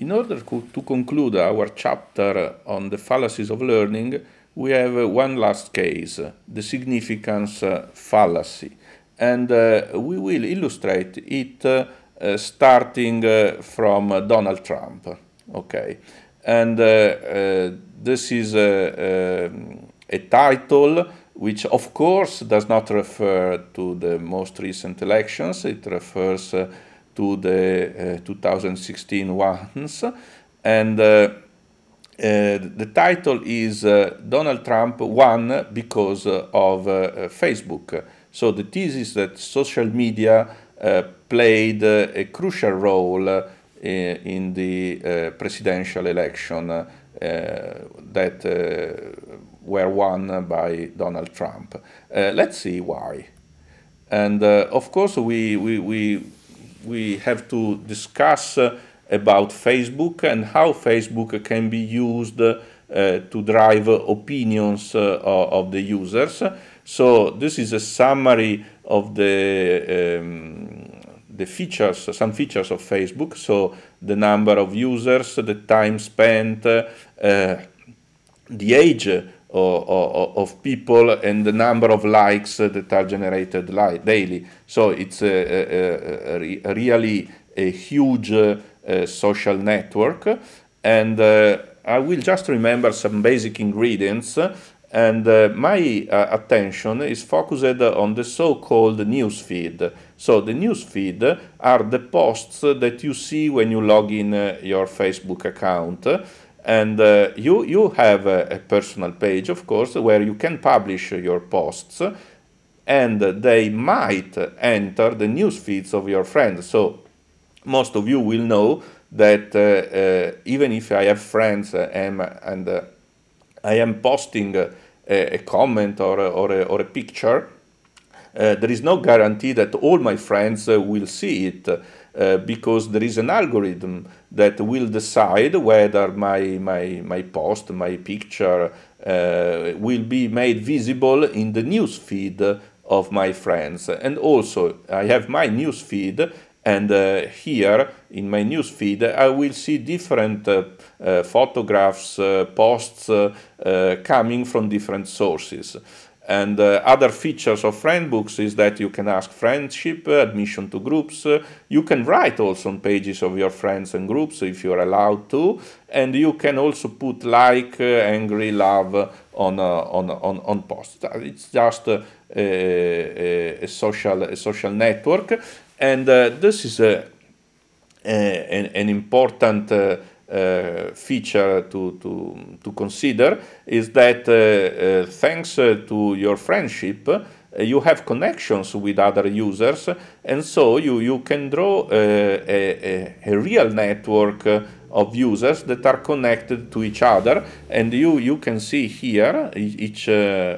In order to conclude our chapter on the fallacies of learning, we have one last case, the significance uh, fallacy, and uh, we will illustrate it uh, starting from Donald Trump. Okay, and this is a, um, a title which of course does not refer to the most recent elections, it refers uh, to the uh, 2016 ones. And uh, uh, the title is Donald Trump won because of Facebook. So the thesis that social media played a crucial role in the presidential election that were won by Donald Trump. let's see why. And of course, we, we, we we have to discuss uh, about Facebook and how Facebook can be used uh, to drive opinions uh, of the users. So this is a summary of the um, the features, some features of Facebook. So the number of users, the time spent, uh, the age of, people and the number of likes that are generated li daily. So it's a, a, a, really a huge uh, social network. And uh, I will just remember some basic ingredients and uh, my uh, attention is focused on the so-called news feed. So the news feed are the posts that you see when you log in uh, your Facebook account and uh, you, you have a, a, personal page, of course, where you can publish your posts and they might enter the news feeds of your friends. So most of you will know that uh, uh, even if I have friends uh, and, uh, I am posting uh, a, a comment or a, or, or a, picture, there is no guarantee that all my friends will see it. Uh, because there is an algorithm that will decide whether my, my, my post, my picture uh, will be made visible in the news feed of my friends. And also, I have my news feed and uh, here in my news feed I will see different uh, uh, photographs, uh, posts uh, coming from different sources. And uh, other features of friendbooks is that you can ask friendship, uh, admission to groups. Uh, you can write also on pages of your friends and groups if you're allowed to. And you can also put like, uh, angry, love on, uh, on, on, on posts. Uh, it's just a, a, social, a social network. And this is a, a an, an, important uh, feature to, to, to consider is that uh, uh, thanks uh, to your friendship, uh, you have connections with other users, and so you, you can draw uh, a, a, a, real network of users that are connected to each other. And you, you can see here each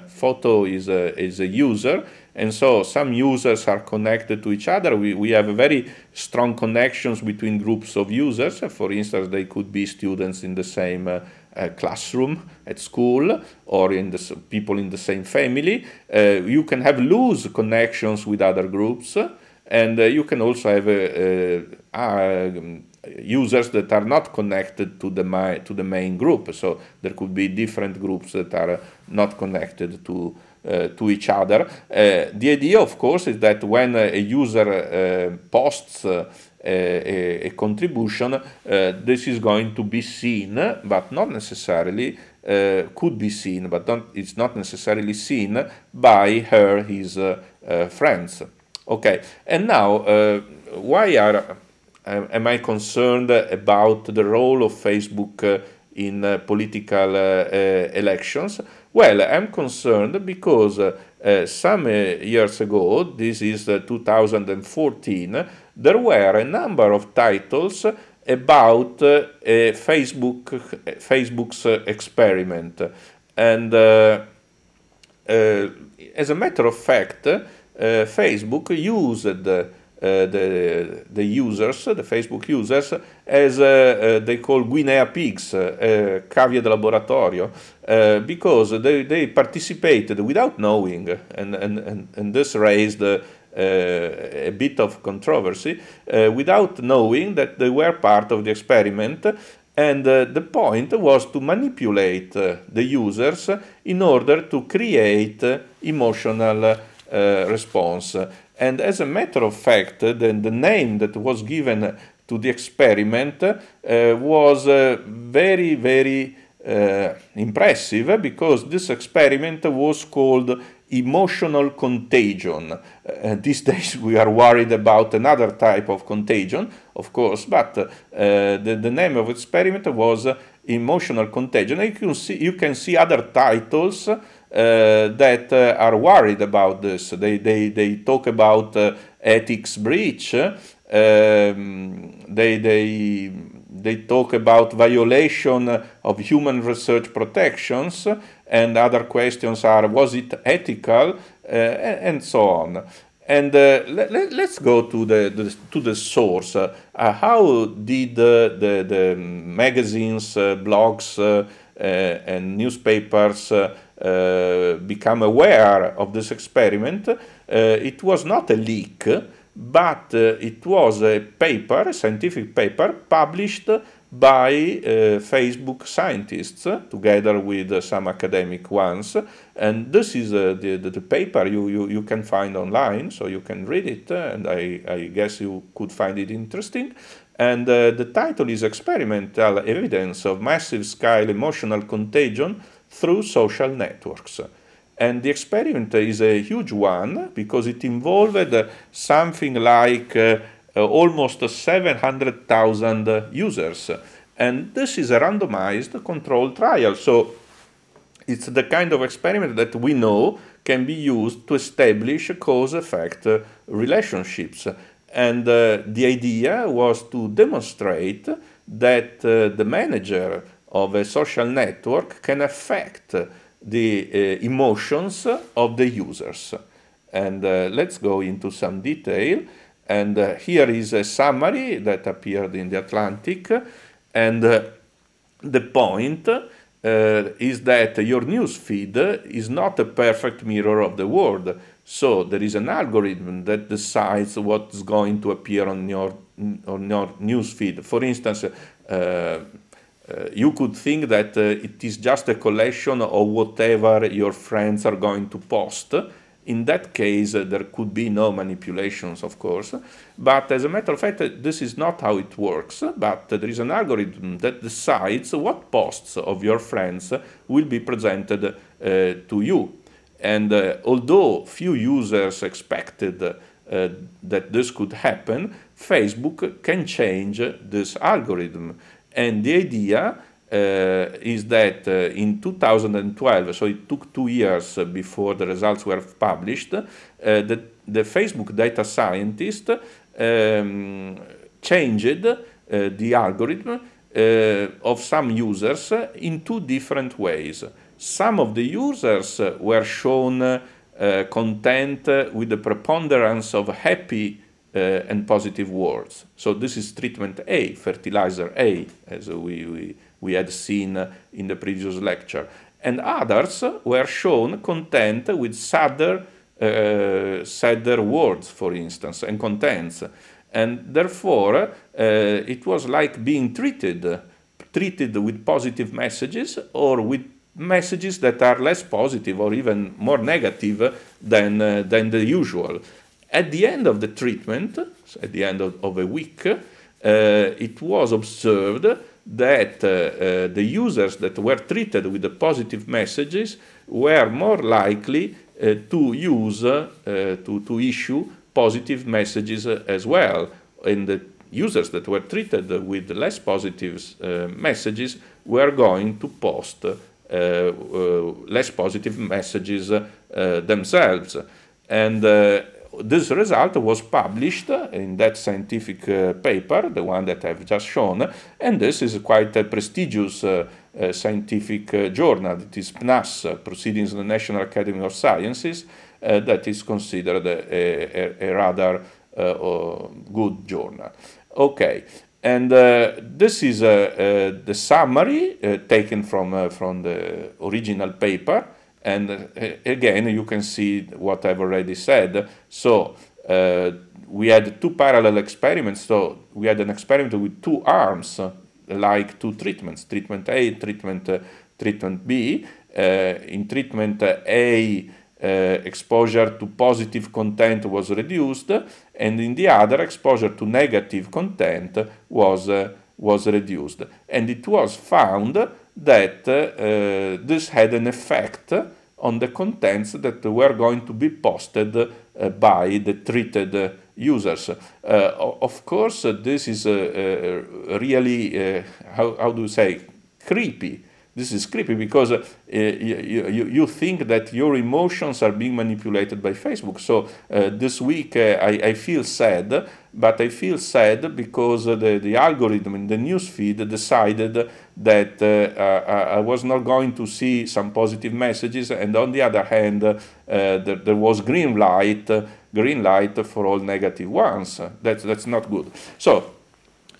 photo is a, is a user and so some users are connected to each other. We, we have very strong connections between groups of users. For instance, they could be students in the same uh, uh, classroom at school or in the people in the same family. Uh, you can have loose connections with other groups, and uh, you can also have uh, uh, users that are not connected to the my, to the main group. So there could be different groups that are not connected to Eh, to each other. Eh, the idea, of course, is that when a user eh, posts a, a, contribution, uh, this is going to be seen, but not necessarily uh, could be seen, but not, it's not necessarily seen by her, his uh, friends. Okay, and now why are am I concerned about the role of Facebook in political elections? Well, I'm concerned because uh, some uh, years ago, this is uh, 2014, there were a number of titles about uh, Facebook, Facebook's uh, experiment. And uh, uh, as a matter of fact, Facebook used uh, the, the users, the Facebook users, as uh, uh, they call guinea pigs, cavie de laboratorio, because they, they participated without knowing, and, and, and, and this raised uh, a bit of controversy uh, without knowing that they were part of the experiment. And uh, the point was to manipulate the users in order to create emotional response. And as a matter of fact, the, the name that was given to the experiment uh, was uh, very, very uh, impressive because this experiment was called emotional contagion. Uh, these days we are worried about another type of contagion, of course, but uh, the, the, name of experiment was emotional contagion. You can see, you can see other titles uh, that uh, are worried about this. They, they, they talk about uh, ethics breach. Um, they, they, they talk about violation of human research protections and other questions are was it ethical uh, and so on and uh, let, let, us go to the, the, to the source uh, how did the, the magazines blogs and newspapers uh, become aware of this experiment, uh, it was not a leak, but uh, it was a paper, a scientific paper, published by uh, Facebook scientists together with uh, some academic ones. And this is the, the, the, paper you, you, you can find online, so you can read it, and I, I guess you could find it interesting. And the title is Experimental Evidence of Massive Scale Emotional Contagion through social networks. And the experiment is a huge one because it involved something like uh, almost 700,000 users. And this is a randomized controlled trial. So it's the kind of experiment that we know can be used to establish cause effect uh, relationships. And uh, the idea was to demonstrate that uh, the manager of a social network can affect the uh, emotions of the users. And uh, let's go into some detail. And uh, here is a summary that appeared in the Atlantic. And the point is that your news feed is not a perfect mirror of the world. So there is an algorithm that decides what's going to appear on your, on your news feed. For instance, uh, you could think that uh, it is just a collection of whatever your friends are going to post. In that case, uh, there could be no manipulations, of course. But as a matter of fact, this is not how it works. But there is an algorithm that decides what posts of your friends will be presented to you. And uh, although few users expected uh, that this could happen, Facebook can change this algorithm. And the idea uh, is that uh, in 2012, so it took two years before the results were published, uh, the, the Facebook data scientist um, changed uh, the algorithm uh, of some users in two different ways. Some of the users were shown uh, content with the preponderance of happy uh, and positive words. So this is treatment A, fertilizer A, as we, we, we had seen in the previous lecture. And others were shown content with sadder, uh, sadder words, for instance, and contents. And therefore, uh, it was like being treated treated with positive messages or with messages that are less positive or even more negative than, uh, than the usual. At the end of the treatment, at the end of, of a week, uh, it was observed that uh, uh the users that were treated with the positive messages were more likely uh, to use, uh, to, to issue positive messages as well. And the users that were treated with less positive messages were going to post uh, uh, less positive messages uh, themselves. And this result was published in that scientific uh, paper, the one that I've just shown, and this is quite a prestigious uh, uh, scientific uh, journal. It is PNAS, uh, Proceedings of the National Academy of Sciences, uh, that is considered a, a, a rather good journal. Okay, and this is the summary taken from, from the original paper. And uh, again, you can see what I've already said. So uh, we had two parallel experiments. So we had an experiment with two arms, uh, like two treatments, treatment A, treatment, uh, treatment B. Uh, in treatment A, exposure to positive content was reduced, and in the other, exposure to negative content was, was reduced. And it was found that uh, this had an effect on the contents that were going to be posted uh, by the treated uh, users. Uh, of course, this is uh, really, how, how do you say, creepy. This is creepy because you, you, you, think that your emotions are being manipulated by Facebook. So this week I, I feel sad, but I feel sad because the, the algorithm in the newsfeed decided that uh, uh, uh, I was not going to see some positive messages, and on the other hand, uh, there, there, was green light, green light for all negative ones. That's that's not good. So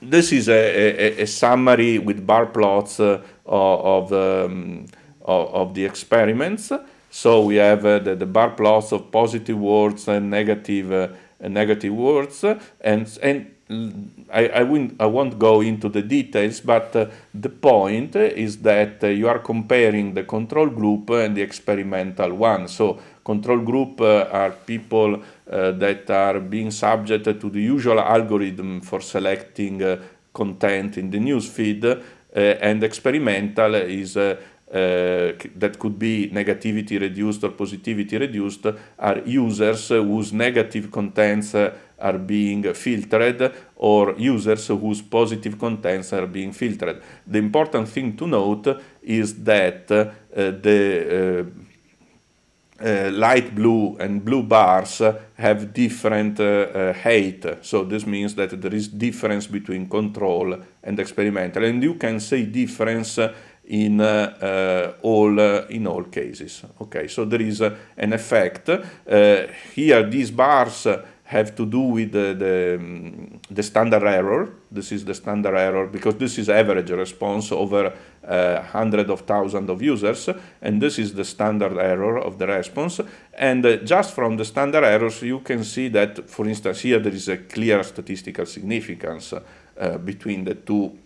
this is a, a, a summary with bar plots of uh, of, um, of, the experiments. So we have the, the, bar plots of positive words and negative, negative words, and and I, I, will not I won't go into the details, but uh, the point is that uh, you are comparing the control group and the experimental one. So control group uh, are people uh, that are being subjected to the usual algorithm for selecting uh, content in the newsfeed, uh, and experimental is uh, that could be negativity reduced or positivity reduced are users whose negative contents uh, are being filtered or users whose positive contents are being filtered. The important thing to note is that uh, the uh, uh light blue and blue bars have different uh, uh, height, so this means that there is difference between control and experimental, and you can say difference in uh, uh, all uh, in all cases. Okay, so there is uh, an effect here. These bars have to do with the, the, um, the, standard error. This is the standard error because this is average response over uh, hundreds of thousands of users, and this is the standard error of the response. And uh, just from the standard errors, you can see that, for instance, here there is a clear statistical significance uh, between the two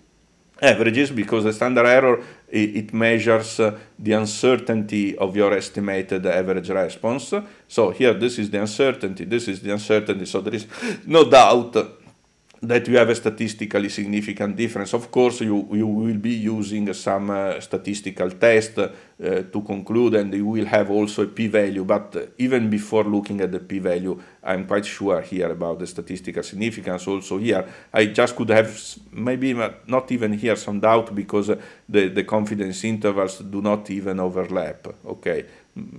averages eh, because the standard error it, measures uh, the uncertainty of your estimated average response so here this is the uncertainty this is the uncertainty so there is no doubt that you have a statistically significant difference. Of course, you, you will be using some uh, statistical test uh, to conclude, and you will have also a p value. But uh, even before looking at the p value, I'm quite sure here about the statistical significance. Also, here, I just could have maybe not even here some doubt because uh, the, the confidence intervals do not even overlap. Okay,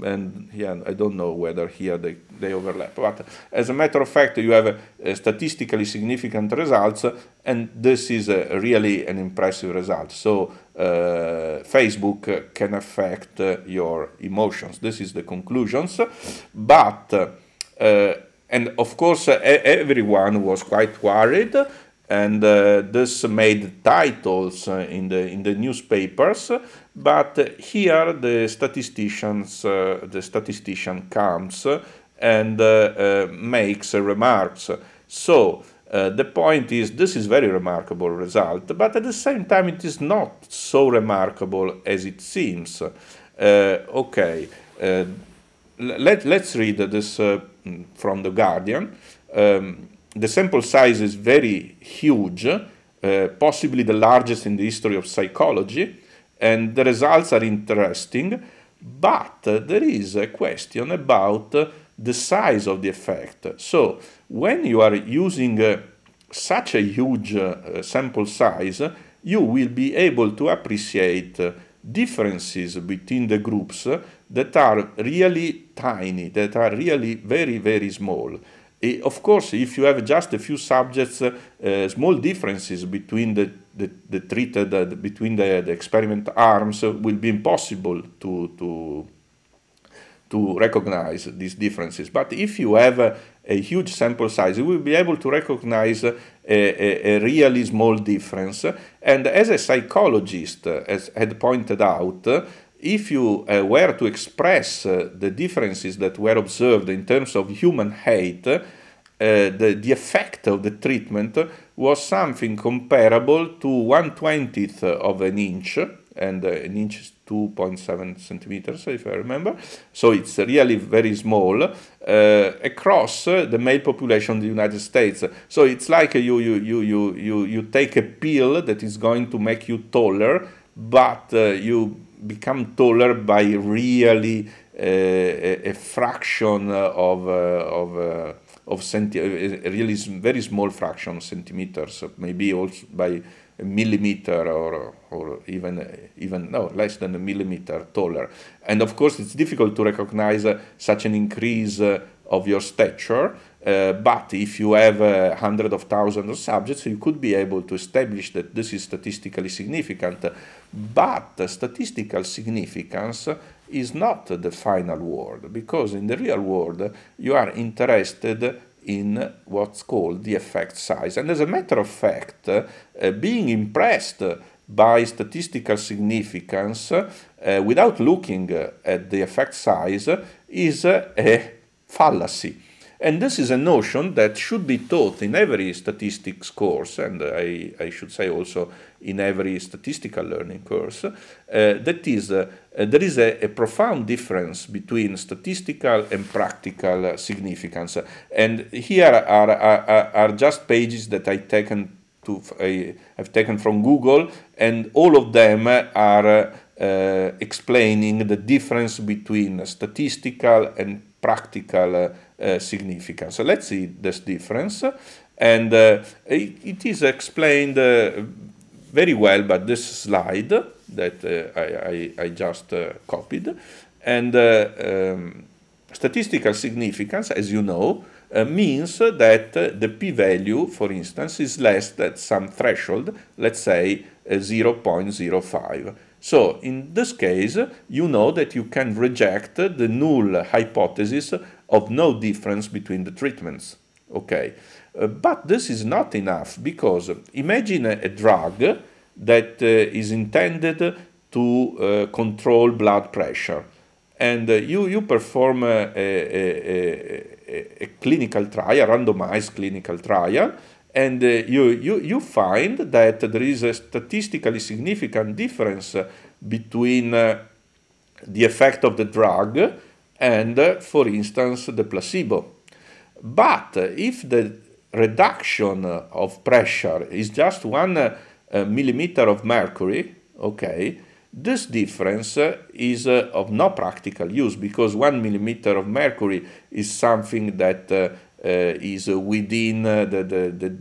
and yeah, I don't know whether here they, they overlap. But as a matter of fact, you have a, a statistically significant results, and this is really an impressive result. So uh, Facebook can affect uh, your emotions. This is the conclusions, but. Uh, and of course, everyone was quite worried and uh, this made titles in the in the newspapers but here the statisticians, uh, the statistician comes and uh, uh, makes remarks. So uh, the point is this is very remarkable result but at the same time it is not so remarkable as it seems uh, okay uh, let, let's read this from the guardian um, the sample size is very huge possibly the largest in the history of psychology and the results are interesting, but there is a question about the size of the effect. So when you are using uh, such a huge uh, sample size, you will be able to appreciate uh, differences between the groups that are really tiny, that are really very, very small. Eh, of course, if you have just a few subjects, uh, small differences between the the, the treated uh, between the, the experiment arms uh, will be impossible to, to, to recognize these differences. But if you have a, uh, a huge sample size, you will be able to recognize uh, a, a, a really small difference. And as a psychologist as had pointed out, if you uh, were to express uh, the differences that were observed in terms of human hate, Eh, the, the effect of the treatment was something comparable to 1 20th of an inch, and uh, an inch is 2.7 centimeters, if I remember. So it's really very small uh, across the male population of the United States. So it's like you, you, you, you, you, you take a pill that is going to make you taller, but you become taller by really a, a fraction of. of of centi- really very small fraction, centimeters, maybe also by a millimeter or, or even, even no, less than a millimeter taller. And of course, it's difficult to recognize uh, such an increase uh, of your stature. Uh, but if you have uh, hundreds of thousands of subjects, you could be able to establish that this is statistically significant. But statistical significance is not the final word, because in the real world you are interested in what's called the effect size. And as a matter of fact, uh, being impressed by statistical significance uh, without looking at the effect size is a fallacy and this is a notion that should be taught in every statistics course, and I, I should say also in every statistical learning course. Uh, that is, uh, there is a, a, profound difference between statistical and practical uh, significance. And here are, are, are just pages that I taken to, I, have taken from Google, and all of them are uh, explaining the difference between statistical and practical uh, uh, significance. So let's see this difference. And uh, it, it is explained uh, very well by this slide that uh, I, I, I, just uh, copied. And um, statistical significance, as you know, means that the p-value, for instance, is less than some threshold, let's say 0.05. So in this case, you know that you can reject the null hypothesis of no difference between the treatments. Okay, uh, but this is not enough because imagine a, a drug that uh, is intended to uh, control blood pressure, and uh, you you perform a, a, a, clinical trial, randomized clinical trial, and uh, you, you, you find that there is a statistically significant difference between uh, the effect of the drug and, for instance, the placebo. But if the reduction of pressure is just one uh, millimeter of mercury, okay, this difference uh, is uh, of no practical use because one millimeter of mercury is something that is within the, the, the,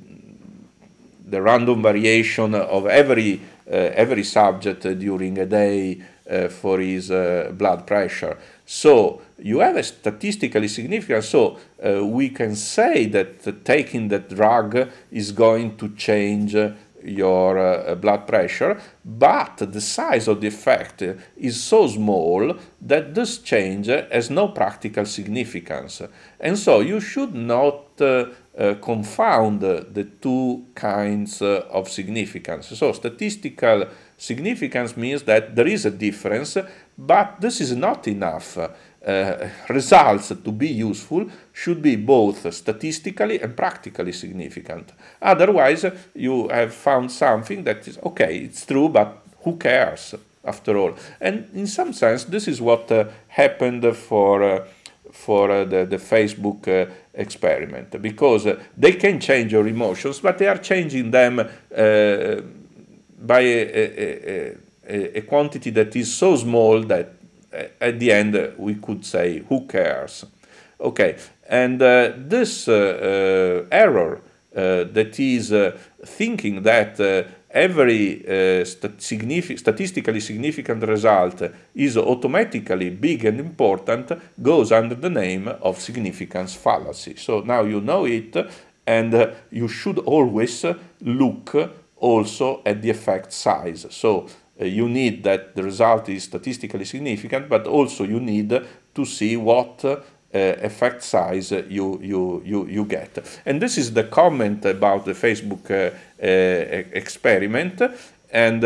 the random variation of every, every subject during a day uh, for his uh, blood pressure. So you have a statistically significant, so uh, we can say that taking that drug is going to change uh, your uh, blood pressure, but the size of the effect is so small that this change has no practical significance. And so you should not uh, uh, confound the two kinds uh, of significance. So statistical Significance means that there is a difference, but this is not enough. Uh, results to be useful should be both statistically and practically significant. Otherwise, you have found something that is okay, it's true, but who cares after all? And in some sense, this is what uh, happened for. Uh, for uh, the, the Facebook uh, experiment because uh, they can change your emotions, but they are changing them uh, by a, a, a, a quantity that is so small that uh, at the end uh, we could say who cares okay and uh, this uh, uh, error uh, that is thinking that every stat signific statistically significant result is automatically big and important goes under the name of significance fallacy so now you know it and you should always look also at the effect size. So uh, you need that the result is statistically significant, but also you need to see what uh, effect size you, you, you, you get. And this is the comment about the Facebook uh, uh experiment. Uh, and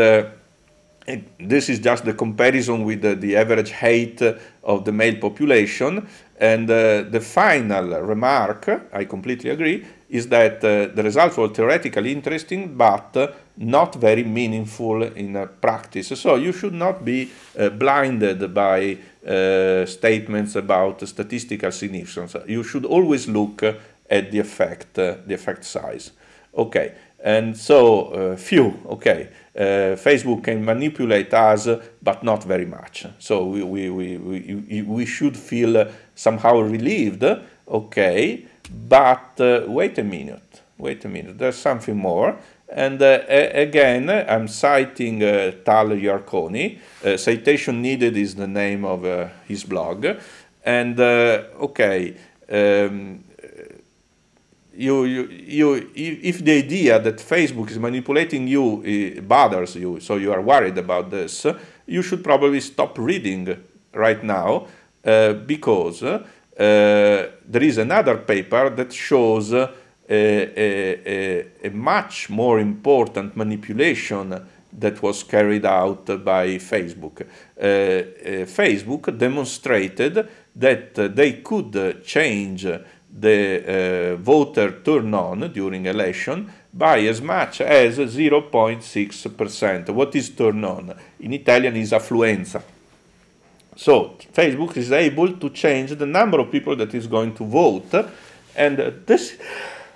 this is just the comparison with the, the average height of the male population and uh, the final remark, I completely agree, is that uh, the results were theoretically interesting but uh, not very meaningful in uh, practice. So you should not be uh, blinded by uh, statements about statistical significance. You should always look at the effect, the effect size. Okay, and so few, okay. Uh, Facebook can manipulate us, but not very much. So we, we, we, we, we should feel somehow relieved, okay, but uh, wait a minute, wait a minute, there's something more. And uh, again, I'm citing uh, Tal Yarkoni. Uh, citation Needed is the name of uh, his blog. And uh, okay, um, you, you, you, if the idea that Facebook is manipulating you bothers you, so you are worried about this, you should probably stop reading right now uh, because uh, there is another paper that shows uh, a, a, a, much more important manipulation that was carried out by Facebook. Facebook demonstrated that they could change the uh, voter turn on during election by as much as 0.6%. What is turn on? In Italian is affluenza. So Facebook is able to change the number of people that is going to vote, and this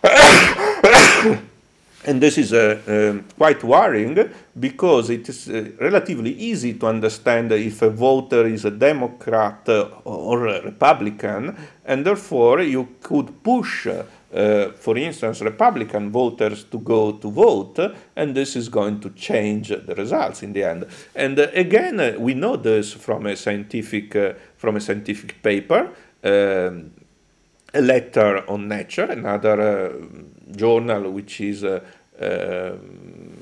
and this is uh, um, quite worrying because it is uh, relatively easy to understand if a voter is a Democrat uh, or a Republican, and therefore you could push uh, for instance, Republican voters to go to vote, and this is going to change the results in the end. And uh, again, uh, we know this from a scientific uh, from a scientific paper, um, a letter on Nature, another uh, journal which is um,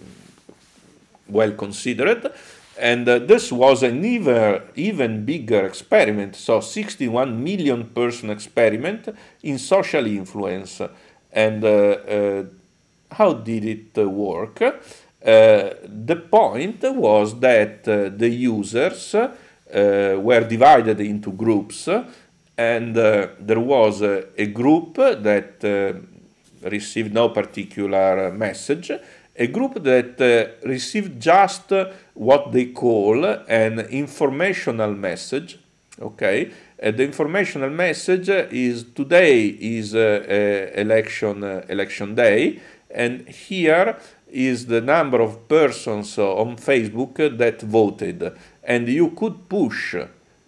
well considered. And uh, this was an even, even bigger experiment, so 61 million person experiment in social influence. And uh, uh, how did it uh, work? Uh, the point was that uh, the users were divided into groups, and there was a, group that received no particular message, a group that uh, received just uh, what they call an informational message. Okay, uh, the informational message is today is uh, election uh, election day, and here is the number of persons on Facebook that voted, and you could push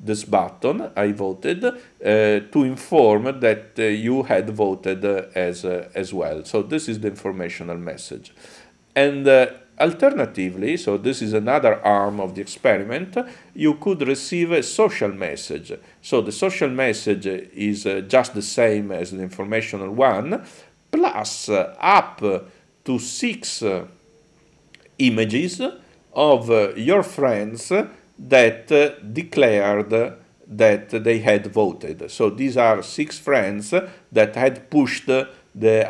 this button I voted uh, to inform that uh, you had voted uh, as uh, as well. So this is the informational message. And uh, alternatively, so this is another arm of the experiment, you could receive a social message. So the social message is uh, just the same as the informational one, plus uh, up to six uh, images of uh, your friends that uh, declared that they had voted. So these are six friends that had pushed the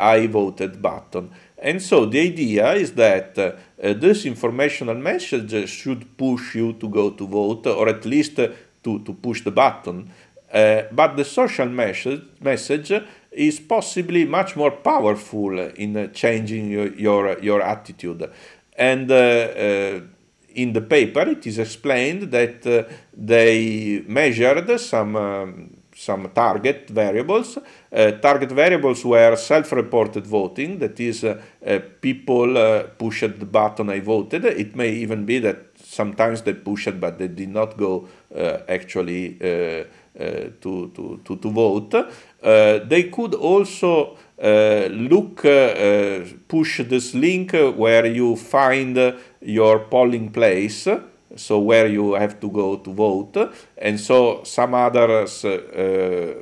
I voted button. And so the idea is that uh, this informational message should push you to go to vote or at least uh, to, to push the button. Uh, but the social message, message is possibly much more powerful in uh, changing your, your, your attitude. And in the paper, it is explained that they measured some. Um, some target variables. Uh, target variables were self-reported voting, that is, uh, uh, people uh, pushed the button I voted. It may even be that sometimes they pushed, but they did not go uh, actually uh, to, to, to, to, vote. they could also look, push this link where you find your polling place so where you have to go to vote. And so some others uh,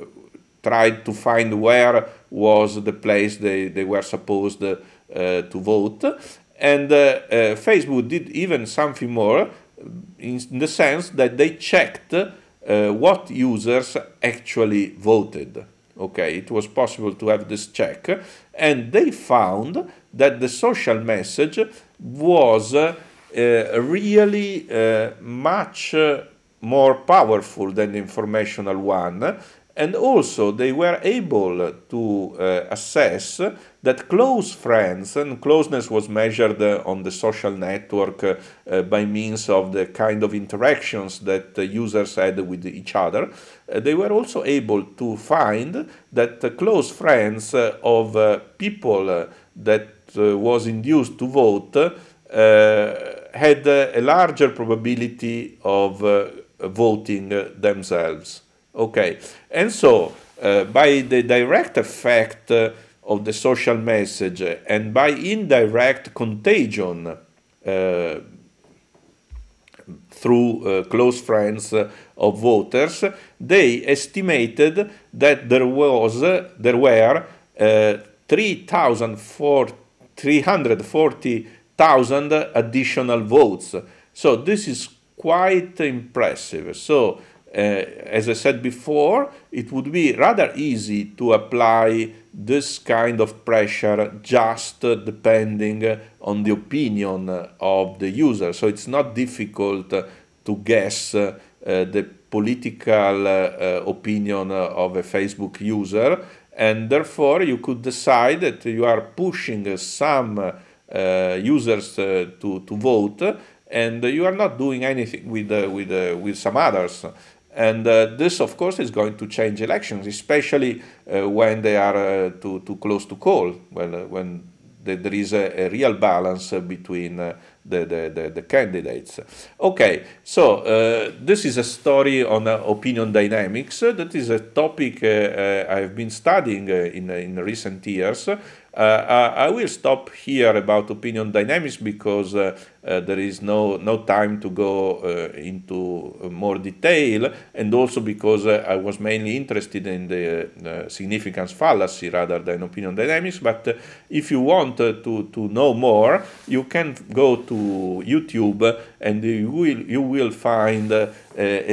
tried to find where was the place they, they were supposed uh, to vote. And uh, uh Facebook did even something more in the sense that they checked uh, what users actually voted. Okay, it was possible to have this check, and they found that the social message was uh, uh, really uh, much uh, more powerful than the informational one and also they were able to uh, assess that close friends and closeness was measured uh, on the social network uh, by means of the kind of interactions that users had with each other they were also able to find that close friends of people that was induced to vote had a larger probability of uh, voting themselves. Okay, and so uh, by the direct effect uh, of the social message and by indirect contagion through uh, close friends uh, of voters, they estimated that there was uh, there were 3,340 thousand additional votes. So this is quite impressive. So uh, as I said before, it would be rather easy to apply this kind of pressure just depending on the opinion of the user. So it's not difficult to guess uh, the political uh, opinion of a Facebook user, and therefore you could decide that you are pushing some uh, users uh, to, to vote, and you are not doing anything with, uh, with, with some others. And uh, this, of course, is going to change elections, especially uh, when they are uh, too, too close to call, when, when the, there is a, a, real balance between the, the, the, the, candidates. Okay, so this is a story on opinion dynamics. that is a topic I've been studying in, in recent years uh, I, I, will stop here about opinion dynamics because uh, uh, there is no, no time to go into more detail, and also because I was mainly interested in the significance fallacy rather than opinion dynamics. But if you want to, to know more, you can go to YouTube and you will, you will find a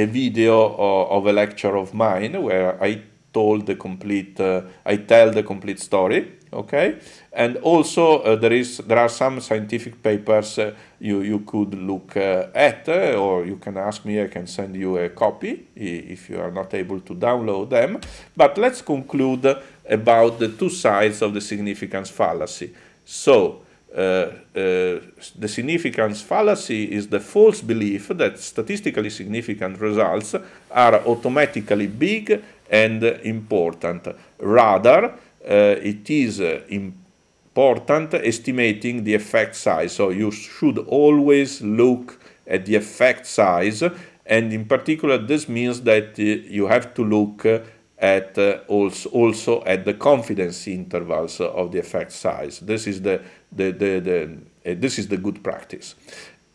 video of, a lecture of mine where I told the complete uh, I tell the complete story okay and also uh, there is there are some scientific papers uh, you you could look uh, at uh, or you can ask me i can send you a copy if you are not able to download them but let's conclude about the two sides of the significance fallacy so uh, uh, the significance fallacy is the false belief that statistically significant results are automatically big and important. Rather, uh, it is uh, important estimating the effect size. So you should always look at the effect size and in particular this means that uh, you have to look uh, at uh, also, also at the confidence intervals of the effect size. This is the, the, the, the uh, this is the good practice.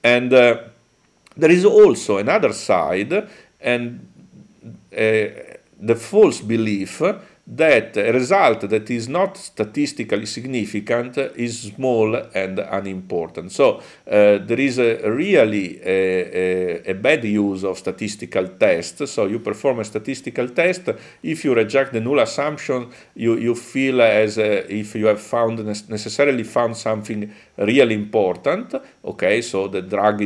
And there is also another side and the false belief that a result that is not statistically significant is small and unimportant. So uh, there is a, really a, a, a, bad use of statistical tests. So you perform a statistical test, if you reject the null assumption, you, you feel as uh, if you have found necessarily found something really important. Okay, so the drug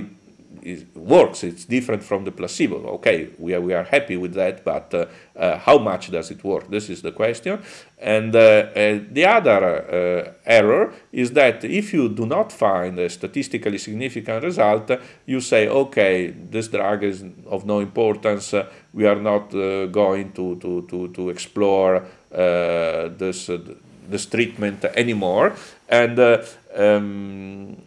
is, works, it's different from the placebo. Okay, we are, we are happy with that, but uh, uh, how much does it work? This is the question. And uh, uh, the other uh, error is that if you do not find a statistically significant result, you say, okay, this drug is of no importance, we are not going to, to, to, to explore this, this treatment anymore. And um,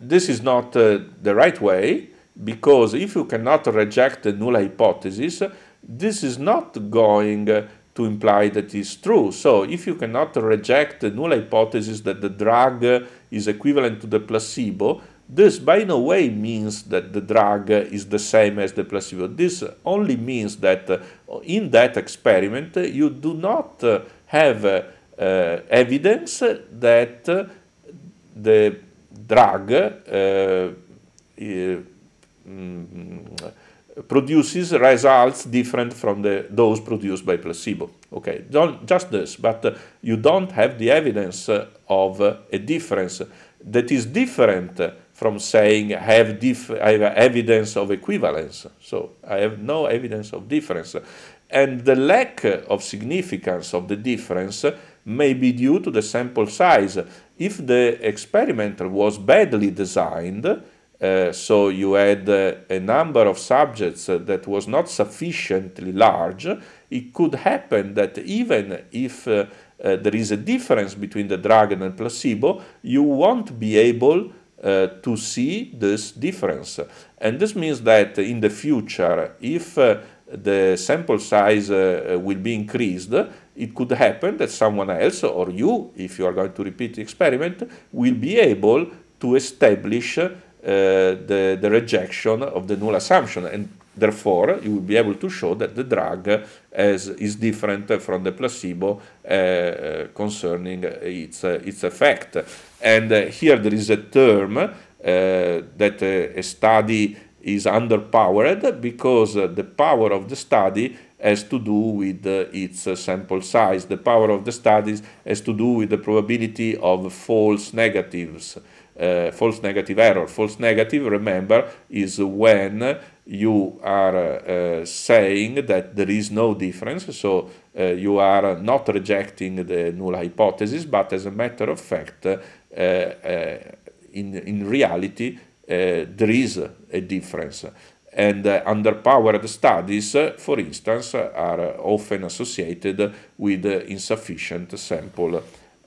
this is not uh, the right way because if you cannot reject the null hypothesis, this is not going uh, to imply that it's true. So if you cannot reject the null hypothesis that the drug uh, is equivalent to the placebo, this by no way means that the drug uh, is the same as the placebo. This only means that in that experiment you do not have evidence that the drug eh, mm, produces results different from the, those produced by placebo. Okay, don't, just this, but uh, you don't have the evidence uh, of uh, a difference that is different from saying I have, I have evidence of equivalence. So I have no evidence of difference. And the lack of significance of the difference may be due to the sample size. If the experiment was badly designed, uh, so you had uh, a number of subjects that was not sufficiently large, it could happen that even if uh, uh there is a difference between the drug and the placebo, you won't be able uh, to see this difference. And this means that in the future, if uh, the sample size uh, uh, will be increased, it could happen that someone else or you, if you are going to repeat the experiment, will be able to establish uh, the, the rejection of the null assumption. And therefore, you will be able to show that the drug has, is different from the placebo uh, uh concerning its, uh, its effect. And here there is a term that a study is underpowered because the power of the study has to do with its sample size. The power of the studies has to do with the probability of false negatives. Uh, false negative error. False negative, remember, is when you are uh, saying that there is no difference, so uh, you are not rejecting the null hypothesis, but as a matter of fact, uh, uh, in, in reality, Eh, there is a difference. And eh, underpowered studies, for instance, are often associated with insufficient sample,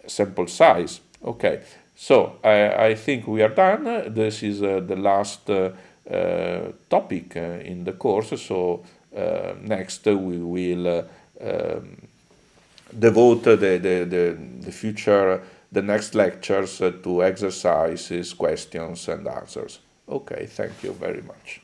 sample size. Okay, so I, I think we are done. This is eh, the last topic in the course, so next we will um, devote the, the, the, the future the next lectures uh, to exercises, questions and answers. Okay, thank you very much.